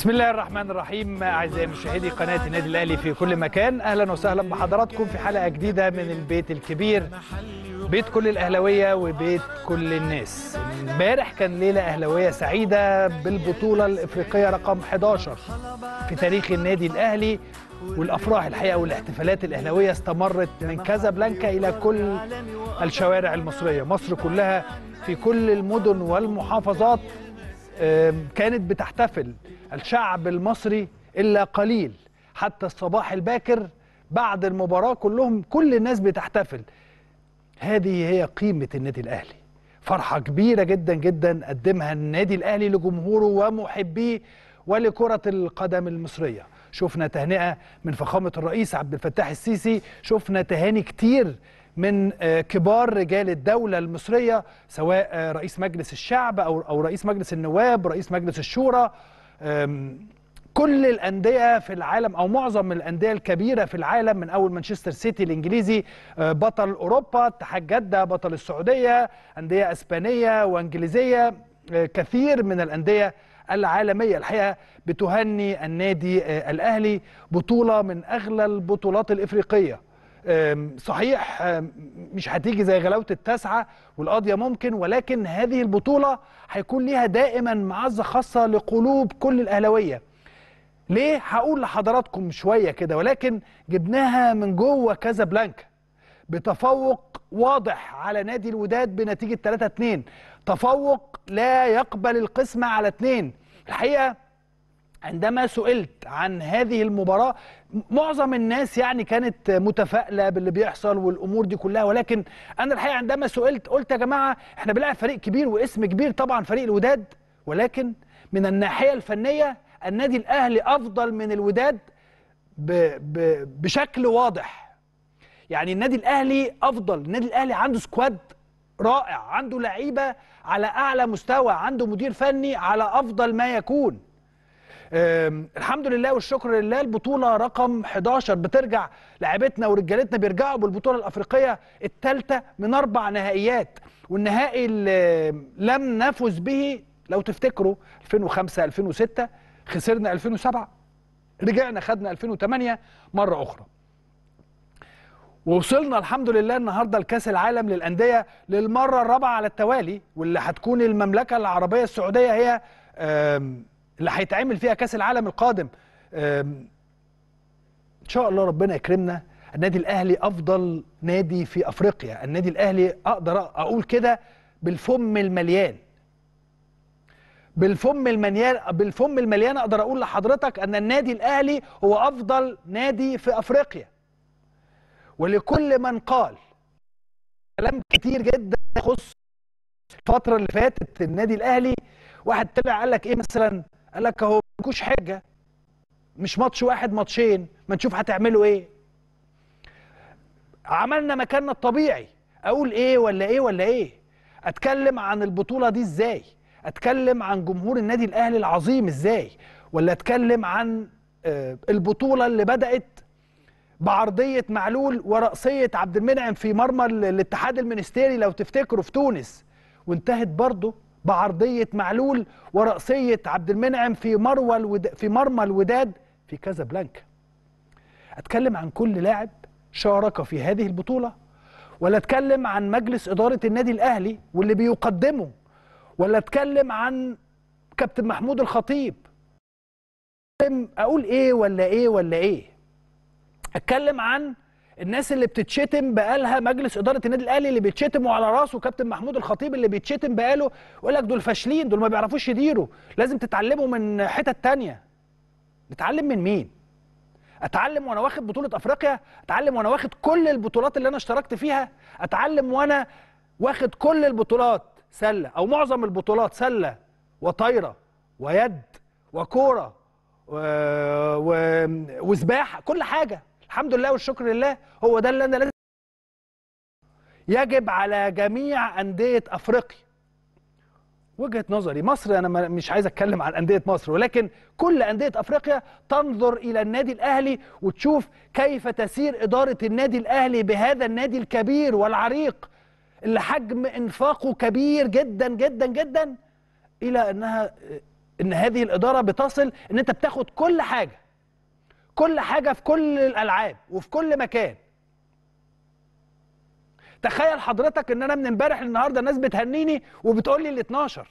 بسم الله الرحمن الرحيم اعزائي مشاهدي قناه النادي الاهلي في كل مكان اهلا وسهلا بحضراتكم في حلقه جديده من البيت الكبير بيت كل الاهلاويه وبيت كل الناس امبارح كان ليله اهلاويه سعيده بالبطوله الافريقيه رقم 11 في تاريخ النادي الاهلي والافراح الحقيقه والاحتفالات الاهلاويه استمرت من كازابلانكا الى كل الشوارع المصريه مصر كلها في كل المدن والمحافظات كانت بتحتفل الشعب المصري إلا قليل حتى الصباح الباكر بعد المباراة كلهم كل الناس بتحتفل هذه هي قيمة النادي الأهلي فرحة كبيرة جدا جدا قدمها النادي الأهلي لجمهوره ومحبيه ولكرة القدم المصرية شفنا تهنئة من فخامة الرئيس عبد الفتاح السيسي شفنا تهاني كتير من آه، كبار رجال الدولة المصرية سواء آه، رئيس مجلس الشعب أو رئيس مجلس النواب رئيس مجلس الشورى كل الانديه في العالم او معظم الانديه الكبيره في العالم من اول مانشستر سيتي الانجليزي آه، بطل اوروبا اتحاد جده بطل السعوديه انديه اسبانيه وانجليزيه كثير من الانديه العالميه الحقيقه بتهني النادي الاهلي بطوله من اغلى البطولات الافريقيه صحيح مش هتيجي زي غلاوه التاسعه والقاضيه ممكن ولكن هذه البطوله هيكون ليها دائما معزه خاصه لقلوب كل الاهلاويه ليه هقول لحضراتكم شويه كده ولكن جبناها من جوه كازابلانكا بتفوق واضح على نادي الوداد بنتيجه 3 2 تفوق لا يقبل القسمه على 2 الحقيقه عندما سئلت عن هذه المباراة معظم الناس يعني كانت متفائلة باللي بيحصل والأمور دي كلها ولكن أنا الحقيقة عندما سئلت قلت يا جماعة احنا بنلعب فريق كبير واسم كبير طبعا فريق الوداد ولكن من الناحية الفنية النادي الأهلي أفضل من الوداد ب ب بشكل واضح يعني النادي الأهلي أفضل النادي الأهلي عنده سكواد رائع عنده لعيبة على أعلى مستوى عنده مدير فني على أفضل ما يكون الحمد لله والشكر لله البطوله رقم 11 بترجع لعبتنا ورجالتنا بيرجعوا بالبطوله الافريقيه الثالثه من اربع نهائيات والنهائي اللي لم نفز به لو تفتكروا 2005 2006 خسرنا 2007 رجعنا خدنا 2008 مره اخرى ووصلنا الحمد لله النهارده لكاس العالم للانديه للمره الرابعه على التوالي واللي هتكون المملكه العربيه السعوديه هي اللي هيتعمل فيها كاس العالم القادم ان شاء الله ربنا يكرمنا النادي الاهلي افضل نادي في افريقيا النادي الاهلي اقدر اقول كده بالفم المليان بالفم المليان بالفم المليان اقدر اقول لحضرتك ان النادي الاهلي هو افضل نادي في افريقيا ولكل من قال كلام كتير جدا يخص الفتره اللي فاتت النادي الاهلي واحد طلع قال لك ايه مثلا قال لك اهو ملكوش حجه مش ماتش واحد ماتشين ما نشوف هتعملوا ايه عملنا مكاننا الطبيعي اقول ايه ولا ايه ولا ايه اتكلم عن البطوله دي ازاي اتكلم عن جمهور النادي الاهلي العظيم ازاي ولا اتكلم عن آه، البطوله اللي بدات بعرضيه معلول ورأسيه عبد المنعم في مرمى الاتحاد المنستيري لو تفتكروا في تونس وانتهت برضه بعرضيه معلول وراسيه عبد المنعم في مروى الود... في مرمى الوداد في كازابلانكا اتكلم عن كل لاعب شارك في هذه البطوله ولا اتكلم عن مجلس اداره النادي الاهلي واللي بيقدمه ولا اتكلم عن كابتن محمود الخطيب اقول ايه ولا ايه ولا ايه اتكلم عن الناس اللي بتتشتم بقالها مجلس اداره النادي الاهلي اللي بيتشتم وعلى راسه كابتن محمود الخطيب اللي بيتشتم بقاله يقول لك دول فاشلين دول ما بيعرفوش يديروا لازم تتعلموا من حتت ثانيه نتعلم من مين اتعلم وانا واخد بطوله افريقيا اتعلم وانا واخد كل البطولات اللي انا اشتركت فيها اتعلم وانا واخد كل البطولات سله او معظم البطولات سله وطايره ويد وكوره و... و... وسباحه كل حاجه الحمد لله والشكر لله هو ده اللي انا لازم يجب على جميع انديه افريقيا وجهه نظري مصر انا مش عايز اتكلم عن انديه مصر ولكن كل انديه افريقيا تنظر الى النادي الاهلي وتشوف كيف تسير اداره النادي الاهلي بهذا النادي الكبير والعريق اللي حجم انفاقه كبير جدا جدا جدا الى انها ان هذه الاداره بتصل ان انت بتاخد كل حاجه كل حاجة في كل الألعاب وفي كل مكان تخيل حضرتك ان انا من امبارح النهاردة الناس بتهنيني وبتقول لي ال 12